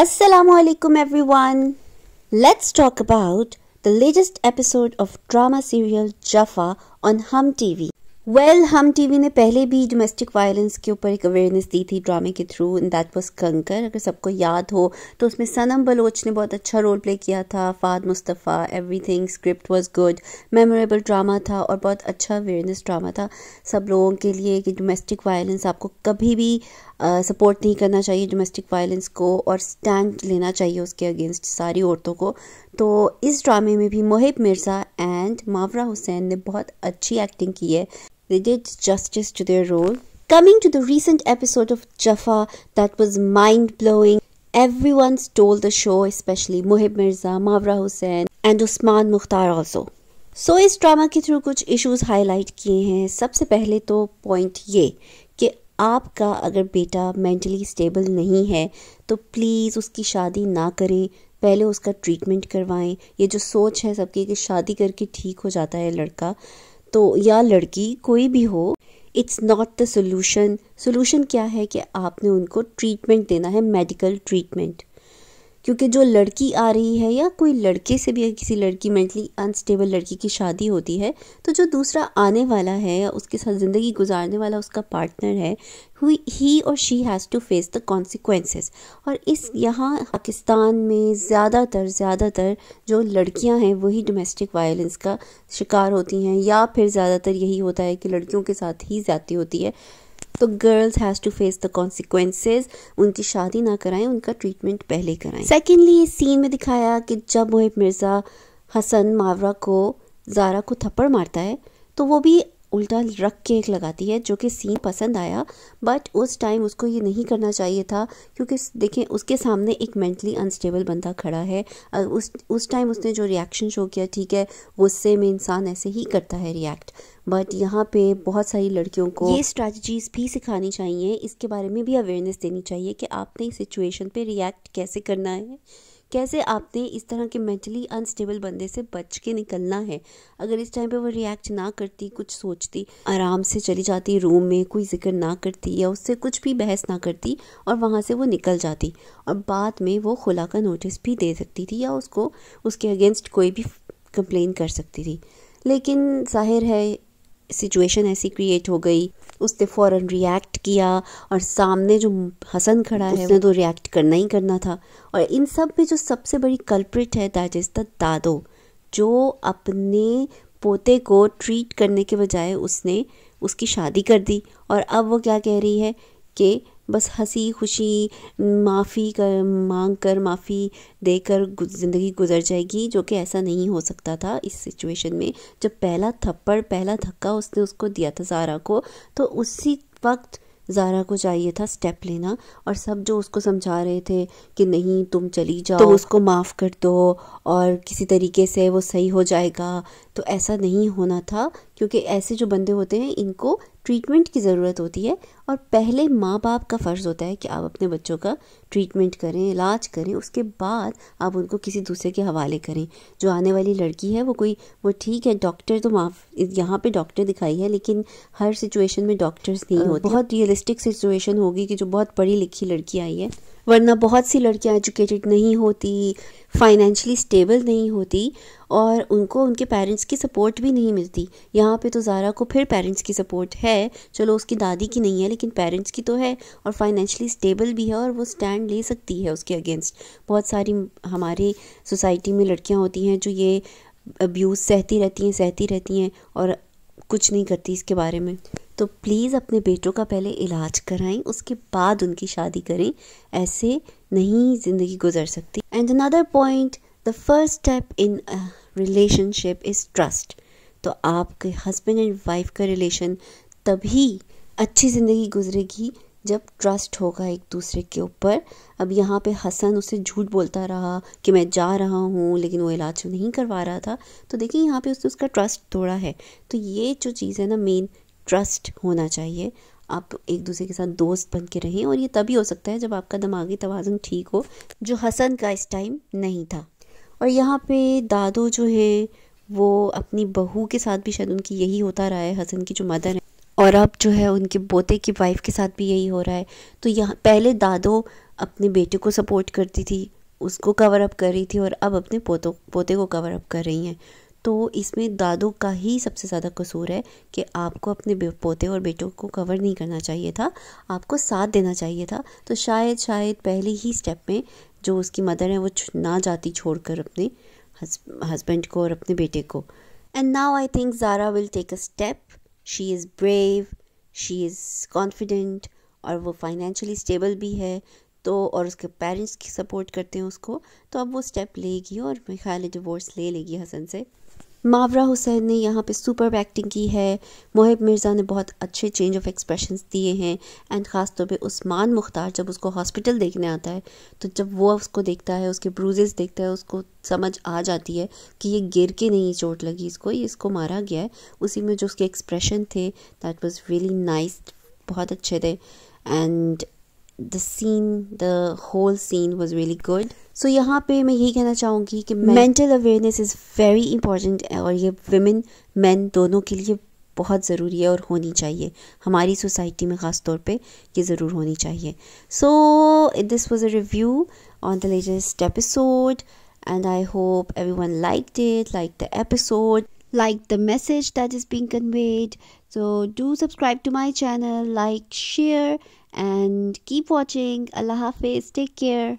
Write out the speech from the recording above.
Assalamu alaikum everyone. Let's talk about the latest episode of drama serial Jaffa on Hum TV. Well well, Hum TV ने पहले भी domestic violence के ऊपर एक awareness दी थी ड्रामे के थ्रू इन दैट वॉज कंकर अगर सबको याद हो तो उसमें सनम बलोच ने बहुत अच्छा रोल प्ले किया था Fahad Mustafa everything script was good memorable drama था और बहुत अच्छा अवेयरनेस ड्रामा था सब लोगों के लिए कि डोमेस्टिक वायलेंस आपको कभी भी सपोर्ट uh, नहीं करना चाहिए डोमेस्टिक वायलेंस को और स्टैंड लेना चाहिए उसके अगेंस्ट सारी औरतों को तो इस ड्रामे में भी मोहिब मिर्ज़ा एंड मावरा हुसैन ने बहुत अच्छी एक्टिंग की है They did justice to their role. Coming to the recent episode of Jaffa that was mind blowing, everyone stole the show, especially Mohib Mirza, Mavra Hussain, and Usman Mukhtar also. So so, इस drama के through कुछ issues highlight किए हैं सबसे पहले तो point ये कि आपका अगर बेटा मेंटली स्टेबल नहीं है तो प्लीज़ उसकी शादी ना करें पहले उसका ट्रीटमेंट करवाएं ये जो सोच है सबकी कि शादी करके ठीक हो जाता है लड़का तो या लड़की कोई भी हो it's not the solution solution क्या है कि आपने उनको ट्रीटमेंट देना है मेडिकल ट्रीटमेंट क्योंकि जो लड़की आ रही है या कोई लड़के से भी या किसी लड़की मेंटली अनस्टेबल लड़की की शादी होती है तो जो दूसरा आने वाला है या उसके साथ ज़िंदगी गुजारने वाला उसका पार्टनर है ही और she has to face the consequences और इस यहाँ पाकिस्तान में ज़्यादातर ज़्यादातर जो लड़कियाँ हैं वही डोमेस्टिक वायलेंस का शिकार होती हैं या फिर ज़्यादातर यही होता है कि लड़कियों के साथ ही ज़्यादा होती है तो girls has to face the consequences उनकी शादी ना कराएं उनका ट्रीटमेंट पहले कराएं सेकेंडली इस सीन में दिखाया कि जब मोहिब मिर्ज़ा हसन मावरा को जारा को थप्पड़ मारता है तो वो भी उल्टा रख के एक लगाती है जो कि सीन पसंद आया बट उस टाइम उसको ये नहीं करना चाहिए था क्योंकि देखें उसके सामने एक मेंटली अनस्टेबल बंदा खड़ा है उस उस टाइम उसने जो रिएक्शन शो किया ठीक है गुस्से में इंसान ऐसे ही करता है रिएक्ट बट यहाँ पे बहुत सारी लड़कियों को ये स्ट्रैटीज़ भी सिखानी चाहिए इसके बारे में भी अवेयरनेस देनी चाहिए कि आपने इस सिचुएशन पर रिएक्ट कैसे करना है कैसे आपने इस तरह के मेंटली अनस्टेबल बंदे से बच के निकलना है अगर इस टाइम पे वो रिएक्ट ना करती कुछ सोचती आराम से चली जाती रूम में कोई जिक्र ना करती या उससे कुछ भी बहस ना करती और वहाँ से वो निकल जाती और बाद में वो खुला का नोटिस भी दे सकती थी या उसको उसके अगेंस्ट कोई भी कंप्लेन कर सकती थी लेकिन जाहिर है सिचुएशन ऐसी क्रिएट हो गई उसने फ़ौरन रिएक्ट किया और सामने जो हसन खड़ा है उसने तो रिएक्ट करना ही करना था और इन सब में जो सबसे बड़ी कल्प्रिट है दैट इज़ द दादो जो अपने पोते को ट्रीट करने के बजाय उसने उसकी शादी कर दी और अब वो क्या कह रही है कि बस हंसी खुशी माफ़ी कर मांग कर माफ़ी देकर ज़िंदगी गुजर जाएगी जो कि ऐसा नहीं हो सकता था इस सिचुएशन में जब पहला थप्पड़ पहला धक्का उसने उसको दिया था ज़ारा को तो उसी वक्त जारा को चाहिए था स्टेप लेना और सब जो उसको समझा रहे थे कि नहीं तुम चली जाओ तो उसको माफ़ कर दो और किसी तरीके से वो सही हो जाएगा तो ऐसा नहीं होना था क्योंकि ऐसे जो बंदे होते हैं इनको ट्रीटमेंट की ज़रूरत होती है और पहले माँ बाप का फ़र्ज़ होता है कि आप अपने बच्चों का ट्रीटमेंट करें इलाज करें उसके बाद आप उनको किसी दूसरे के हवाले करें जो आने वाली लड़की है वो कोई वो ठीक है डॉक्टर तो माफ यहाँ पे डॉक्टर दिखाई है लेकिन हर सिचुएशन में डॉक्टर्स नहीं होते बहुत रियलिस्टिक सिचुएशन होगी कि जो बहुत पढ़ी लिखी लड़की आई है वरना बहुत सी लड़कियां एजुकेटेड नहीं होती फाइनेंशली स्टेबल नहीं होती और उनको उनके पेरेंट्स की सपोर्ट भी नहीं मिलती यहाँ पे तो ज़ारा को फिर पेरेंट्स की सपोर्ट है चलो उसकी दादी की नहीं है लेकिन पेरेंट्स की तो है और फाइनेंशली स्टेबल भी है और वो स्टैंड ले सकती है उसके अगेंस्ट बहुत सारी हमारे सोसाइटी में लड़कियाँ होती हैं जो ये अब्यूज़ सहती रहती हैं सहती रहती हैं और कुछ नहीं करती इसके बारे में तो प्लीज़ अपने बेटों का पहले इलाज कराएं उसके बाद उनकी शादी करें ऐसे नहीं ज़िंदगी गुजर सकती and another point the first step in relationship is trust तो आपके हस्बैंड एंड वाइफ का रिलेशन तभी अच्छी ज़िंदगी गुजरेगी जब ट्रस्ट होगा एक दूसरे के ऊपर अब यहाँ पे हसन उसे झूठ बोलता रहा कि मैं जा रहा हूँ लेकिन वो इलाज तो नहीं करवा रहा था तो देखिए यहाँ पे उसने उसका ट्रस्ट तोड़ा है तो ये जो चीज़ है ना मेन ट्रस्ट होना चाहिए आप एक दूसरे के साथ दोस्त बन के रहें और ये तभी हो सकता है जब आपका दिमागी तोज़न ठीक हो जो हसन का इस टाइम नहीं था और यहाँ पर दादो जो हैं वो अपनी बहू के साथ भी शायद उनकी यही होता रहा है हसन की जो मदर है और अब जो है उनके पोते की वाइफ के साथ भी यही हो रहा है तो यहाँ पहले दादो अपने बेटे को सपोर्ट करती थी उसको कवर अप कर रही थी और अब अपने पोतों पोते को कवर अप कर रही हैं तो इसमें दादों का ही सबसे ज़्यादा कसूर है कि आपको अपने पोते और बेटों को कवर नहीं करना चाहिए था आपको साथ देना चाहिए था तो शायद शायद पहले ही स्टेप में जो उसकी मदर है वो ना जाती छोड़कर अपने हस्बैंड को और अपने बेटे को and now I think Zara will take a step she is brave she is confident और वो फाइनेंशियली स्टेबल भी है तो और उसके पेरेंट्स की सपोर्ट करते हैं उसको तो अब वो स्टेप लेगी और मेरे ख्याल डिवोर्स ले लेगी हसन से मावरा हुसैन ने यहाँ पे सुपर एक्टिंग की है मोहिब मिर्ज़ा ने बहुत अच्छे चेंज ऑफ एक्सप्रेशंस दिए हैं एंड ख़ास तौर पे उस्मान मुख्तार जब उसको हॉस्पिटल देखने आता है तो जब वो उसको देखता है उसके ब्रूजेस देखता है उसको समझ आ जाती है कि ये गिर के नहीं चोट लगी इसको ये इसको मारा गया है उसी में जो उसके एक्सप्रेशन थे दैट वॉज़ रियली नाइस बहुत अच्छे थे and the scene the whole scene was really good so यहाँ पे मैं यही कहना चाहूँगी कि mental awareness is very important और ये वमेन मैन दोनों के लिए बहुत ज़रूरी है और होनी चाहिए हमारी सोसाइटी में ख़ास तौर पे ये ज़रूर होनी चाहिए so this was a review on the latest episode and I hope every one like it like the episode like the message that is being conveyed so do subscribe to my channel like share and keep watching. Allah Hafiz. Take care.